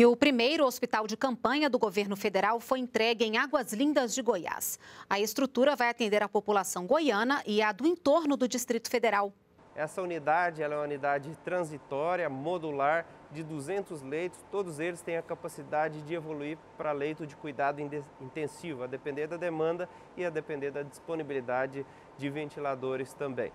E o primeiro hospital de campanha do governo federal foi entregue em Águas Lindas de Goiás. A estrutura vai atender a população goiana e a do entorno do Distrito Federal. Essa unidade é uma unidade transitória, modular, de 200 leitos. Todos eles têm a capacidade de evoluir para leito de cuidado intensivo, a depender da demanda e a depender da disponibilidade de ventiladores também.